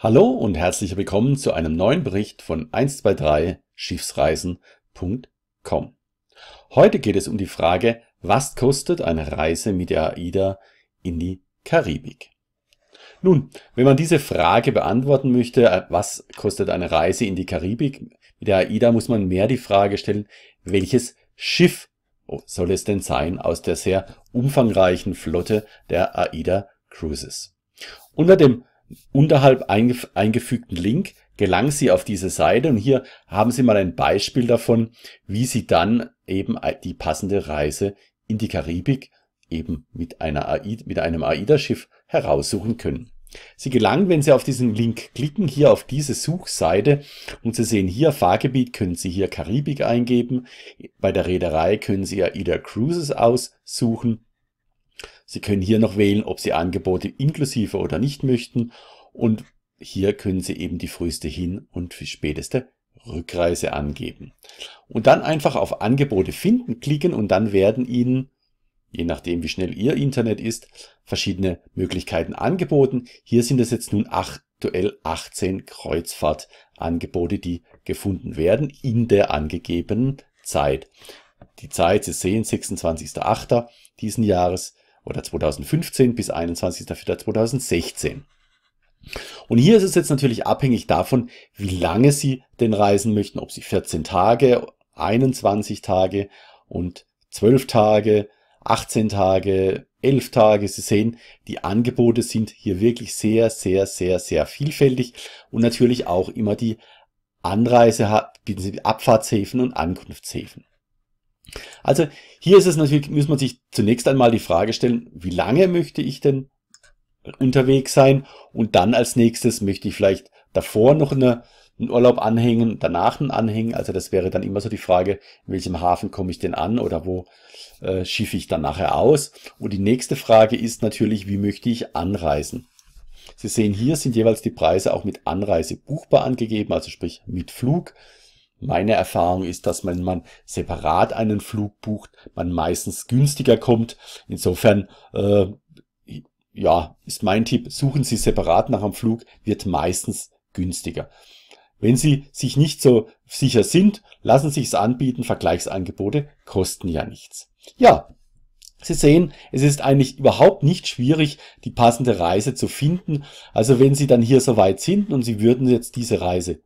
Hallo und herzlich willkommen zu einem neuen Bericht von 123 schiffsreisen.com. Heute geht es um die Frage, was kostet eine Reise mit der AIDA in die Karibik? Nun, wenn man diese Frage beantworten möchte, äh, was kostet eine Reise in die Karibik mit der AIDA, muss man mehr die Frage stellen, welches Schiff oh, soll es denn sein aus der sehr umfangreichen Flotte der AIDA Cruises? Unter dem unterhalb eingef eingefügten Link gelangen Sie auf diese Seite und hier haben Sie mal ein Beispiel davon, wie Sie dann eben die passende Reise in die Karibik eben mit, einer AIDA, mit einem AIDA-Schiff heraussuchen können. Sie gelangen, wenn Sie auf diesen Link klicken, hier auf diese Suchseite und Sie sehen hier Fahrgebiet, können Sie hier Karibik eingeben. Bei der Reederei können Sie AIDA e Cruises aussuchen Sie können hier noch wählen, ob Sie Angebote inklusive oder nicht möchten und hier können Sie eben die früheste Hin- und späteste Rückreise angeben. Und dann einfach auf Angebote finden klicken und dann werden Ihnen, je nachdem wie schnell Ihr Internet ist, verschiedene Möglichkeiten angeboten. Hier sind es jetzt nun aktuell 18 Kreuzfahrtangebote, die gefunden werden in der angegebenen Zeit. Die Zeit, Sie sehen, 26.08. diesen Jahres oder 2015 bis 21.04.2016. Und hier ist es jetzt natürlich abhängig davon, wie lange Sie denn reisen möchten, ob Sie 14 Tage, 21 Tage und 12 Tage, 18 Tage, 11 Tage. Sie sehen, die Angebote sind hier wirklich sehr, sehr, sehr, sehr vielfältig und natürlich auch immer die Anreise, Abfahrtshäfen und Ankunftshäfen. Also hier ist es natürlich, muss man sich zunächst einmal die Frage stellen, wie lange möchte ich denn unterwegs sein und dann als nächstes möchte ich vielleicht davor noch eine, einen Urlaub anhängen, danach einen anhängen. Also das wäre dann immer so die Frage, in welchem Hafen komme ich denn an oder wo äh, schiffe ich dann nachher aus. Und die nächste Frage ist natürlich, wie möchte ich anreisen? Sie sehen hier sind jeweils die Preise auch mit Anreise buchbar angegeben, also sprich mit Flug. Meine Erfahrung ist, dass wenn man separat einen Flug bucht, man meistens günstiger kommt. Insofern, äh, ja, ist mein Tipp, suchen Sie separat nach einem Flug, wird meistens günstiger. Wenn Sie sich nicht so sicher sind, lassen Sie es anbieten, Vergleichsangebote kosten ja nichts. Ja, Sie sehen, es ist eigentlich überhaupt nicht schwierig, die passende Reise zu finden. Also wenn Sie dann hier so weit sind und Sie würden jetzt diese Reise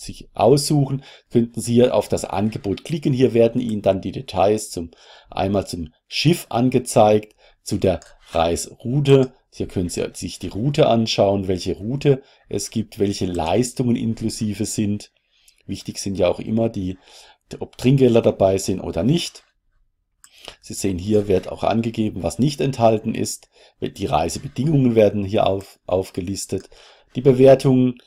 sich aussuchen, könnten Sie hier auf das Angebot klicken. Hier werden Ihnen dann die Details zum einmal zum Schiff angezeigt, zu der Reisroute. Hier können Sie sich die Route anschauen, welche Route es gibt, welche Leistungen inklusive sind. Wichtig sind ja auch immer die, ob Trinkgelder dabei sind oder nicht. Sie sehen, hier wird auch angegeben, was nicht enthalten ist. Die Reisebedingungen werden hier auf, aufgelistet. Die Bewertungen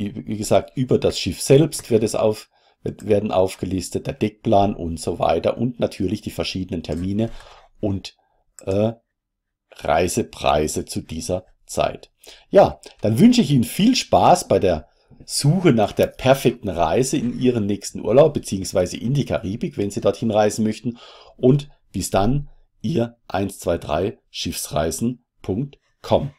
wie gesagt, über das Schiff selbst wird es auf, werden aufgelistet, der Deckplan und so weiter und natürlich die verschiedenen Termine und äh, Reisepreise zu dieser Zeit. Ja, dann wünsche ich Ihnen viel Spaß bei der Suche nach der perfekten Reise in Ihren nächsten Urlaub beziehungsweise in die Karibik, wenn Sie dorthin reisen möchten. Und bis dann, Ihr 123 Schiffsreisen.com.